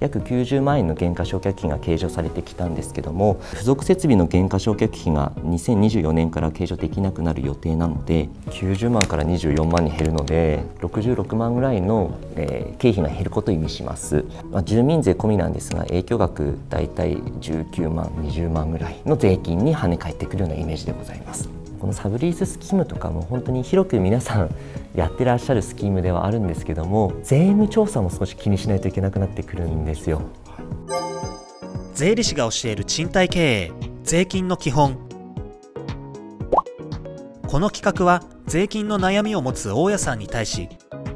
約90万円の減価償却費が計上されてきたんですけども付属設備の減価償却費が2024年から計上できなくなる予定なので90万から24万に減るので66万ぐらいの、え経費が減ることを意味します、まあ、住民税込みなんですが影響額大体19万20万ぐらいの税金に跳ね返ってくるようなイメージでございますこのサブリーススキームとかも本当に広く皆さんやってらっしゃるスキームではあるんですけども税務調査も少し気にしないといけなくなってくるんですよ税理士が教える賃貸経営税金の基本この企画は税金の悩みを持つ大家さんに対し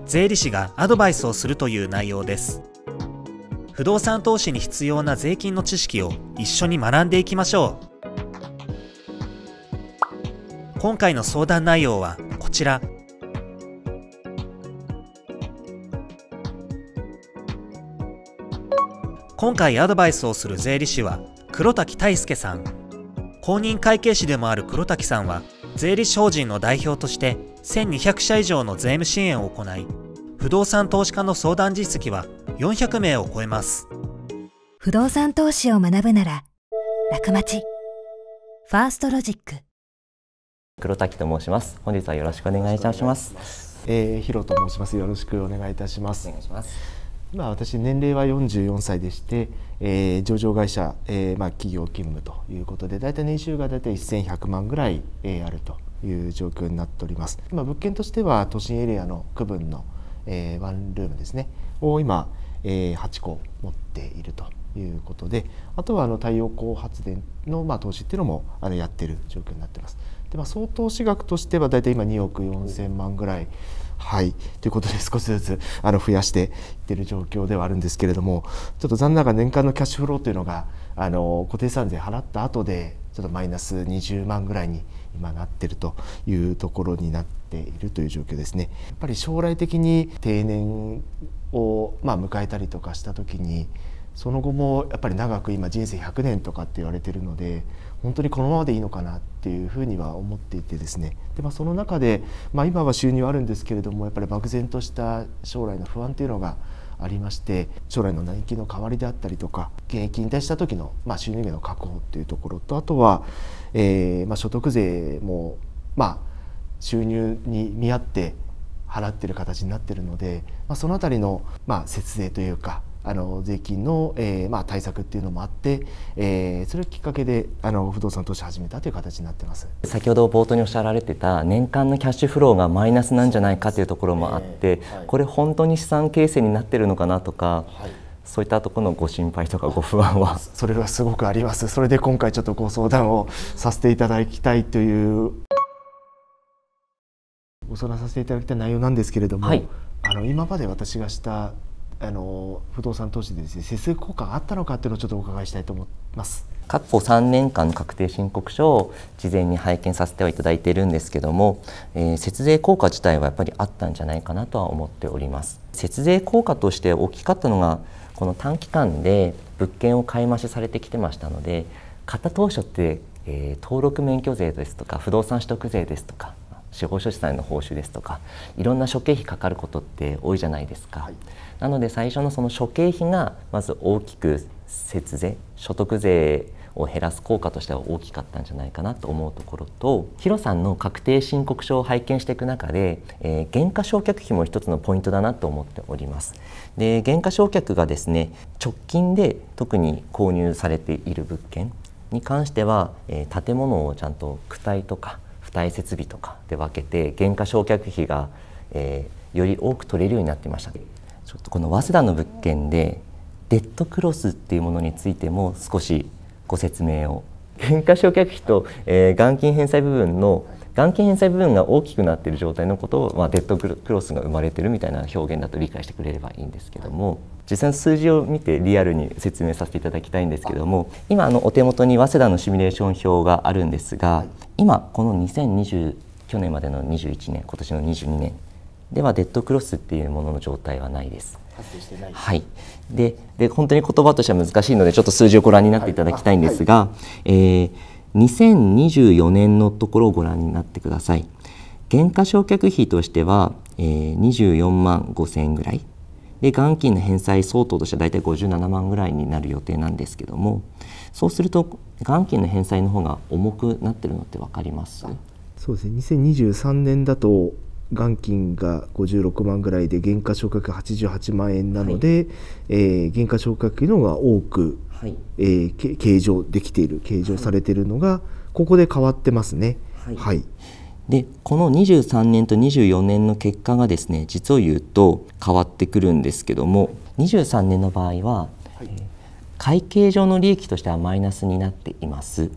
税理士がアドバイスをするという内容です不動産投資に必要な税金の知識を一緒に学んでいきましょう今回の相談内容はこちら今回アドバイスをする税理士は黒滝大輔さん公認会計士でもある黒滝さんは税理士法人の代表として1200社以上の税務支援を行い不動産投資家の相談実績は400名を超えます不動産投資を学ぶなら楽町ファーストロジック黒滝と申します本日はよろしくお願いいたしますえー、ヒと申しますよろしくお願いいたしますお願いします今私年齢は44歳でして、えー、上場会社、えー、まあ企業勤務ということでだいたい年収がだいたい1100万ぐらい、えー、あるという状況になっております今物件としては都心エリアの区分の、えー、ワンルームですねを今、えー、8個持っているということであとはあの太陽光発電のまあ投資っていうのもあのやってる状況になってますで、まあ、総投資額としては大体今2億4000万ぐらい。はいということで少しずつあの増やしていってる状況ではあるんですけれどもちょっと残念ながら年間のキャッシュフローというのがあの固定資産税払った後でちょっとマイナス20万ぐらいに今なっているというところになっているという状況ですね。やっぱり将来的に定年をまあ迎えたりとかした時にその後もやっぱり長く今人生100年とかって言われているので本当にこのままでいいのかなっていうふうには思っていてですねで、まあ、その中で、まあ、今は収入あるんですけれどもやっぱり漠然とした将来の不安というのがありまして将来の年金の代わりであったりとか現役引退した時の、まあ、収入源の確保っていうところとあとは、えーまあ、所得税も、まあ、収入に見合って払ってる形になってるので、まあ、その辺りの、まあ、節税というかあの税金の、えー、まあ、対策っていうのもあって、えー、それをきっかけであの不動産投資始めたという形になってます先ほど冒頭におっしゃられてた年間のキャッシュフローがマイナスなんじゃないかというところもあって、ねはい、これ本当に資産形成になってるのかなとか。はいそういったところのご心配とかご不安はそれはすごくありますそれで今回ちょっとご相談をさせていただきたいというご相談させていただきたい内容なんですけれども、はい、あの今まで私がしたあの不動産投資でですね節約効果があったのかっていうのをちょっとお伺いしたいと思います。過去3年間の確定申告書を事前に拝見させてはいただいているんですけども、えー、節税効果自体はやっぱりあったんじゃないかなとは思っております節税効果として大きかったのがこの短期間で物件を買い増しされてきてましたので買った当初って、えー、登録免許税ですとか不動産取得税ですとか司法書士さんの報酬ですとかいろんな諸経費かかることって多いじゃないですか、はい、なので最初のその諸経費がまず大きく節税所得税を減らす効果としては大きかったんじゃないかなと思うところとヒロさんの確定申告書を拝見していく中で、えー、減価償却費も一つのポイントだなと思っておりますで減価償却がですね直近で特に購入されている物件に関しては、えー、建物をちゃんと躯体とか付設備とかで分けて減価償却費が、えー、より多く取れるようになっていましたちょっとこの早稲田の物件でデッドクロスっていうものについても少しご説明を減価償却費と、えー、元金返済部分の元金返済部分が大きくなっている状態のことを、まあ、デッドクロスが生まれてるみたいな表現だと理解してくれればいいんですけども。実際の数字を見てリアルに説明させていただきたいんですけども今あのお手元に早稲田のシミュレーション表があるんですが今この2020去年までの21年今年の22年ではデッドクロスっていうものの状態はないです。いはいでで本当に言葉としては難しいのでちょっと数字をご覧になっていただきたいんですが、はいはい、えー、2024年のところをご覧になってください。減価償却費としては、えー、24万5 0円ぐらいで元金の返済相当としては大体57万ぐらいになる予定なんですけどもそうすると元金の返済の方が重くなってるのって分かりますそうですね2023年だと元金が56万ぐらいで減価償却88万円なので、はい、えー、減価償却の方が多く、はい、えー、計上できている計上されているのが、はい、ここで変わってますね。はい、はいでこの23年と24年の結果がですね実を言うと変わってくるんですけども23年の場合は、はい、会計上の利益としてはマイナスになっています。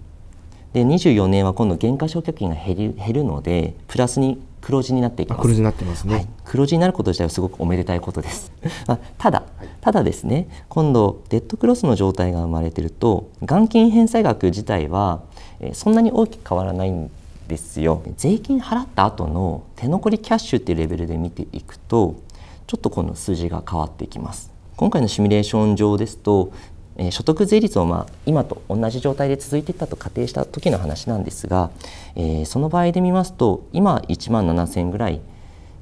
で24年は今度減価償却金が減る減るのでプラスに黒字になっていきます黒字になってますね、はい、黒字になること自体はすごくおめでたいことです ただ、ただですね今度デッドクロスの状態が生まれてると元金返済額自体は、えそんなに大きく変わらないんですよ税金払った後の手残りキャッシュっていうレベルで見ていくとちょっとこの数字が変わってきます今回のシミュレーション上ですと、えー、所得税率をまあ今と同じ状態で続いていったと仮定した時の話なんですが、えー、その場合で見ますと今1万7000円ぐらい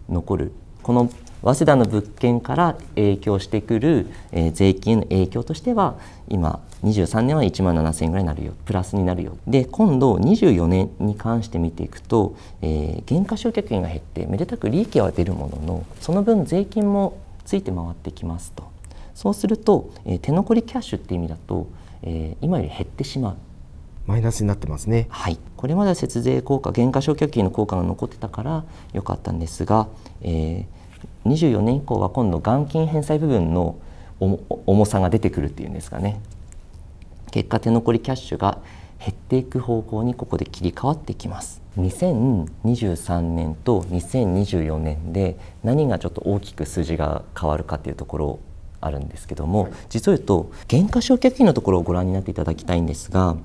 残るこの早稲田の物件から影響してくる、えー、税金への影響としては今23年は1万7,000円ぐらいになるよプラスになるよで今度24年に関して見ていくと、えー、減価償却金が減ってめでたく利益は出るもののその分税金もついて回ってきますとそうすると、えー、手残りキャッシュって意味だと、えー、今より減ってしまうマイナスになってますね。はい。これまでは節税効果、減価償却金の効果が残ってたから良かったんですが、えー、24年以降は今度元金返済部分の重さが出てくるっていうんですかね結果手残りキャッシュが減っていく方向にここで切り替わってきます2023年と2024年で何がちょっと大きく数字が変わるかっていうところあるんですけども、実を言うと減価償却費のところをご覧になっていただきたいんですが、は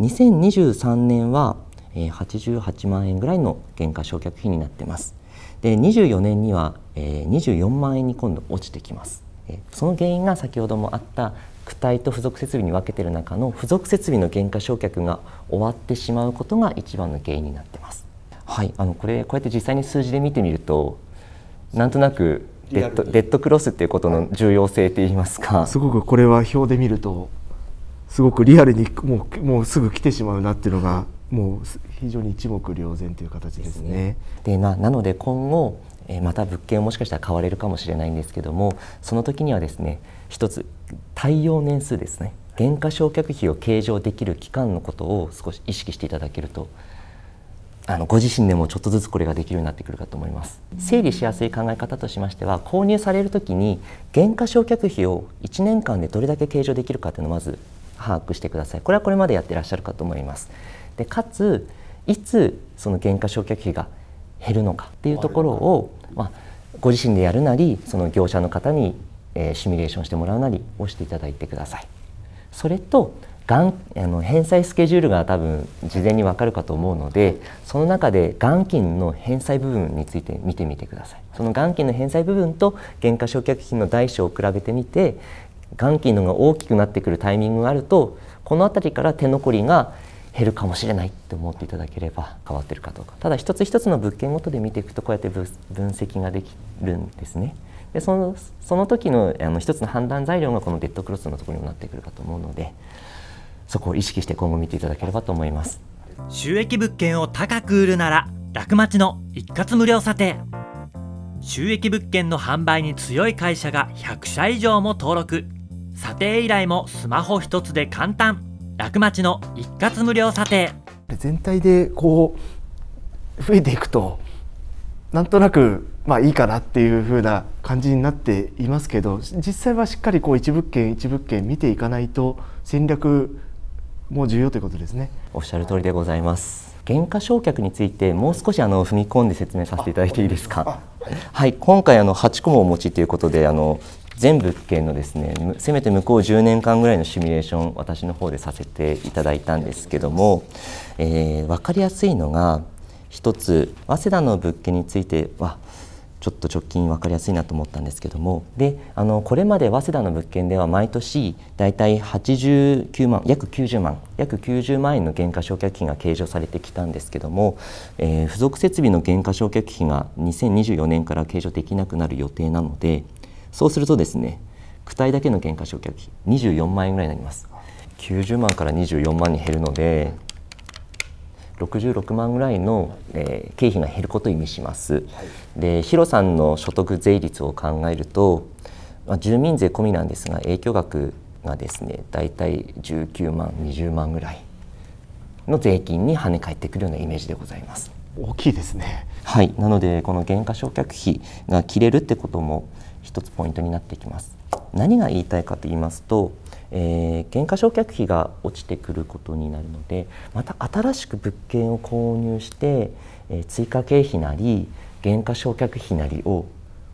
い、2023年は88万円ぐらいの減価償却費になってますで24年には、えー、24万円に今度落ちてきます、えー、その原因が先ほどもあった躯体と付属設備に分けてる中の付属設備の減価償却が終わってしまうことが一番の原因になってますはいあのこれこうやって実際に数字で見てみるとなんとなくデッドデッドクロスっていうことの重要性といいますかすごくこれは表で見るとすごくリアルにもうもうすぐ来てしまうなっていうのがもう非常に一目瞭然という形ですね。で、ね、ななので今後また物件をもしかしたら買われるかもしれないんですけどもその時にはですね一つ耐用年数ですね減価償却費を計上できる期間のことを少し意識していただけるとあのご自身でもちょっとずつこれができるようになってくるかと思います整理しやすい考え方としましては購入される時に減価償却費を1年間でどれだけ計上できるかというのをまず把握してくださいこれはこれまでやってらっしゃるかと思いますでかついつその減価償却費が減るのかっていうところを、まあ、ご自身でやるなりその業者の方に、えシミュレーションしてもらうなりをしていただいてください。それとがんあの返済スケジュールが多分事前に分かるかと思うのでその中で元金の返済部分について見てみてくださいその元金の返済部分と減価償却費の大小を比べてみて元金のが大きくなってくるタイミングがあるとこの辺りから手残りが減るかもしれないって思っていただければ変わってるかどうかただ一つ一つの物件ごとで見ていくとこうやって分析ができるんですねでそのその時のあの一つの判断材料がこのデッドクロスのところにもなってくるかと思うのでそこを意識して今後見ていただければと思います収益物件を高く売るなら楽町の一括無料査定収益物件の販売に強い会社が100社以上も登録査定依頼もスマホ一つで簡単楽町の一括無料査定全体でこう増えていくとなんとなくまあいいかなっていう風な感じになっていますけど実際はしっかりこう一物件一物件見ていかないと戦略も重要ということですねおっしゃる通りでございます減価償却についてもう少しあの踏み込んで説明させていただいていいですかはい、今回あの8個もお持ちということであの全物件のですねせめて向こう10年間ぐらいのシミュレーション私の方でさせていただいたんですけども、えー、分かりやすいのが一つ早稲田の物件についてはちょっと直近分かりやすいなと思ったんですけどもであのこれまで早稲田の物件では毎年だいたい89万約90万約90万円の減価償却費が計上されてきたんですけども、えー、付属設備の減価償却費が2024年から計上できなくなる予定なのでそうするとですね躯体だけの減価償却費24万円ぐらいになります90万から24万に減るので66万ぐらいの、えー、経費が減ることを意味します、でヒロさんの所得税率を考えると、まあ、住民税込みなんですが影響額がですね大体19万20万ぐらいの税金に跳ね返ってくるようなイメージでございます大きいですねはいなのでこの減価償却費が切れるってことも一つポイントになってきます何が言いたいかと言いますと、えー、減価償却費が落ちてくることになるのでまた新しく物件を購入して、えー、追加経費なり減価償却費なりを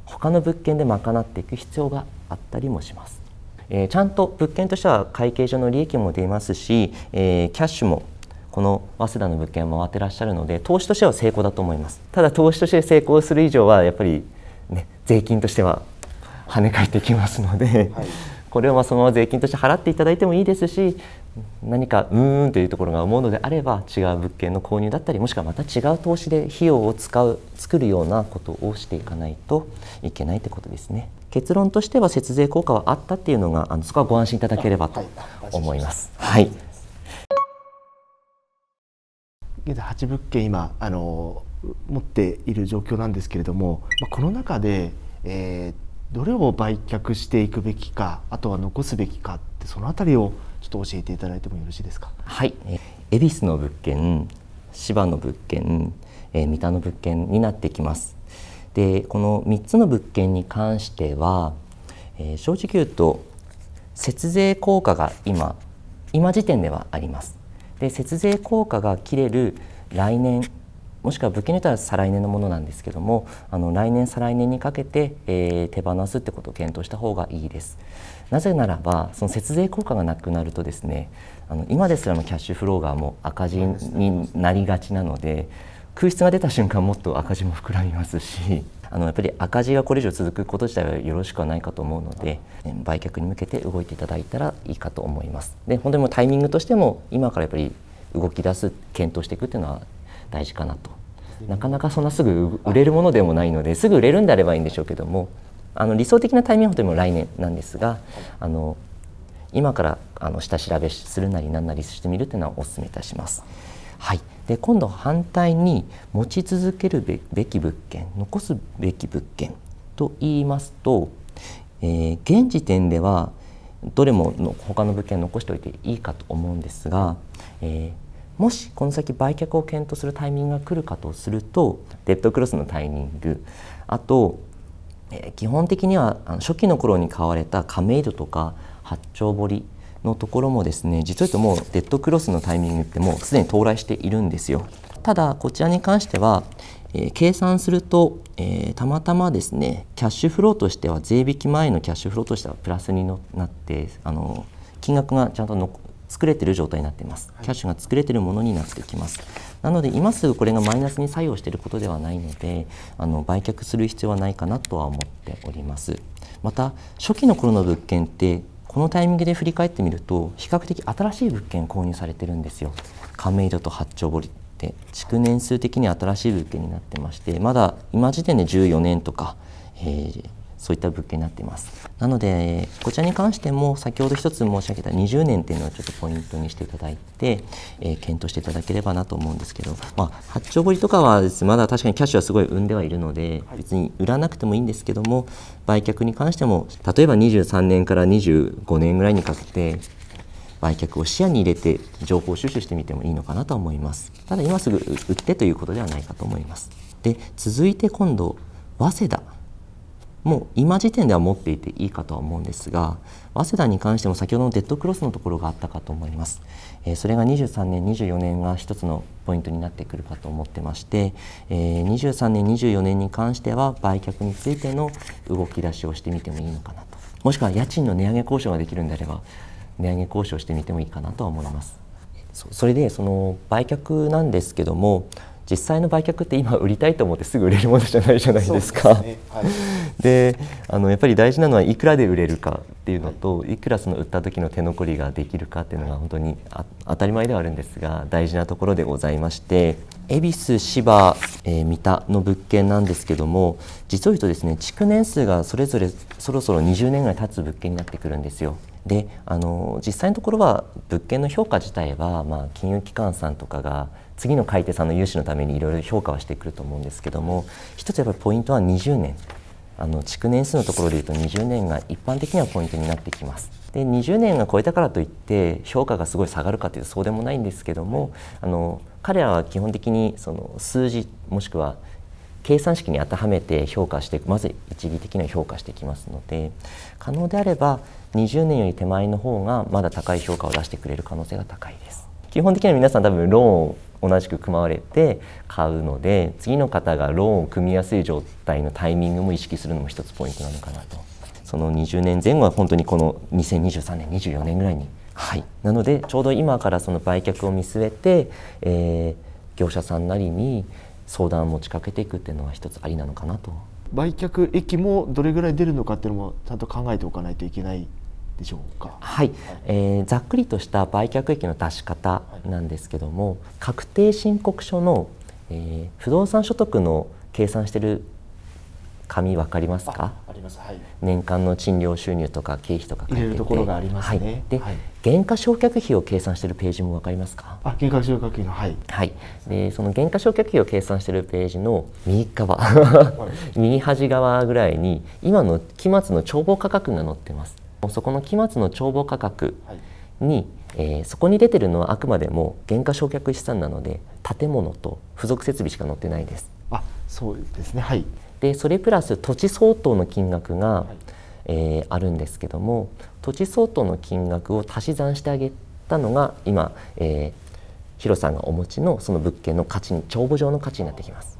他の物件で賄っていく必要があったりもします、えー、ちゃんと物件としては会計上の利益も出ますし、えー、キャッシュもこの早稲田の物件を回ってらっしゃるので投資としては成功だと思いますただ投資として成功する以上はやっぱりね税金としては跳ね返ってきますので、はい、これをまそのまま税金として払っていただいてもいいですし何かうーんというところが思うのであれば違う物件の購入だったりもしくはまた違う投資で費用を使う作るようなことをしていかないといけないってことですね結論としては節税効果はあったっていうのがあのそこはご安心いただければと思います。はい、現在8物件今あの持っている状況なんですけれども、まあ、この中で、えー、どれを売却していくべきかあとは残すべきかってその辺りをちょっと教えていただいてもよろしいですか。はい恵比寿の物件芝の物件、え三田の物件になってきます。でこの3つの物件に関しては、えー、正直言うと節税効果が今今時点ではあります。で節税効果が切れる来年もしくは物件に言っては再来年のものなんですけどもあの来年再来年にかけて、えー、手放すってことを検討した方がいいですなぜならばその節税効果がなくなるとですねあの今ですらのキャッシュフローがもう赤字になりがちなので空室が出た瞬間もっと赤字も膨らみますしあのやっぱり赤字がこれ以上続くこと自体はよろしくはないかと思うので売却に向けて動いていただいたらいいかと思いますで本当にもうタイミングとしても今からやっぱり動き出す検討していくっていうのは大事かなとなかなかそんなすぐ売れるものでもないのですぐ売れるんであればいいんでしょうけどもあの理想的なタイミングはも来年なんですがあの今からあの下調べするなりなんなりしてみるというのはお勧めいたします。はい、で今度反対に持ち続けるべき物件残すべき物件と言いますと、えー、現時点ではどれもの他の物件残しておいていいかと思うんですが、えーもしこの先売却を検討するタイミングが来るかとするとデッドクロスのタイミングあと、えー、基本的には初期の頃に買われた亀戸とか八丁堀のところもですね実は言うともうデッドクロスのタイミングってもうすでに到来しているんですよ。ただこちらに関しては、えー、計算すると、えー、たまたまですねキャッシュフローとしては税引き前のキャッシュフローとしてはプラスになってあの金額がちゃんと残作れてる状態になっています。キャッシュが作れてるものになってきます。なので今すぐこれがマイナスに作用していることではないので、あの売却する必要はないかなとは思っております。また初期の頃の物件ってこのタイミングで振り返ってみると比較的新しい物件購入されてるんですよ。亀戸と八丁堀って築年数的に新しい物件になってまして、まだ今時点で14年とか。えーそういった物件になっていますなのでこちらに関しても先ほど一つ申し上げた20年っていうのをちょっとポイントにしていただいて、えー、検討していただければなと思うんですけど、まあ、八丁堀とかは、ね、まだ確かにキャッシュはすごい生んではいるので、別に売らなくてもいいんですけども売却に関しても例えば23年から25年ぐらいにかけて売却を視野に入れて情報収集してみてもいいのかなと思いますただ今すぐ売ってということではないかと思いますで続いて今度早稲田もう今時点では持っていていいかとは思うんですが早稲田に関しても先ほどのデッドクロスのところがあったかと思います、えー、それが23年24年が一つのポイントになってくるかと思ってまして、えー、23年24年に関しては売却についての動き出しをしてみてもいいのかなともしくは家賃の値上げ交渉ができるんであれば値上げ交渉してみてもいいかなとは思いますそれでその売却なんですけども実際の売却って今売りたいと思ってすぐ売れるものじゃないじゃないですか。で、ねはい、あのやっぱり大事なのはいくらで売れるかっていうのと、い、くらその売った時の手残りができるかっていうのが本当に当たり前ではあるんですが大事なところでございまして恵比寿芝、えー、三田の物件なんですけども実を言うとですね築年数がそれぞれそろそろ20年ぐらい経つ物件になってくるんですよ。であの実際のところは物件の評価自体は、まあ、金融機関さんとかが次の買い手さんの融資のためにいろいろ評価はしてくると思うんですけども一つやっぱりポイントは20年あの築年数のところでいうと20年が一般的にはポイントになってきます。で20年が超えたからといって評価がすごい下がるかというとそうでもないんですけどもあの彼らは基本的にその数字もしくは計算式に当てはめて評価してまず一義的な評価してきますので可能であれば20年より手前の方がまだ高い評価を出してくれる可能性が高いです基本的には皆さん多分ローンを同じく組まわれて買うので次の方がローンを組みやすい状態のタイミングも意識するのも一つポイントなのかなとその20年前後は本当にこの2023年24年ぐらいにはいなのでちょうど今からその売却を見据えて、えー、業者さんなりに相談を持ちかけていくっていうのは一つありなのかなと売却益もどれぐらい出るのかっていうのもちゃんと考えておかないといけないでしょうか、はい、えー、ざっくりとした売却益の出し方なんですけども、確定申告書の、えー、不動産所得の計算してる紙分かりますかあります、はい、年間の賃料収入とか経費とか書いててところがありますね、はい、で、はい、減価償却費を計算しているページもわかりますかあ減価償却費のはい、はい、でその減価償却費を計算しているページの右側 右端側ぐらいに今の期末の帳簿価格が載ってますそこの期末の帳簿価格に、はい、えー、そこに出てるのはあくまでも減価償却資産なので建物と付属設備しか載ってないです。あそうですね、はい、でそれプラス土地相当の金額が、はい、えー、あるんですけども土地相当の金額を足し算してあげたのが今、えー、ヒロさんがお持ちのその物件の価値に帳簿上の価値になってきます。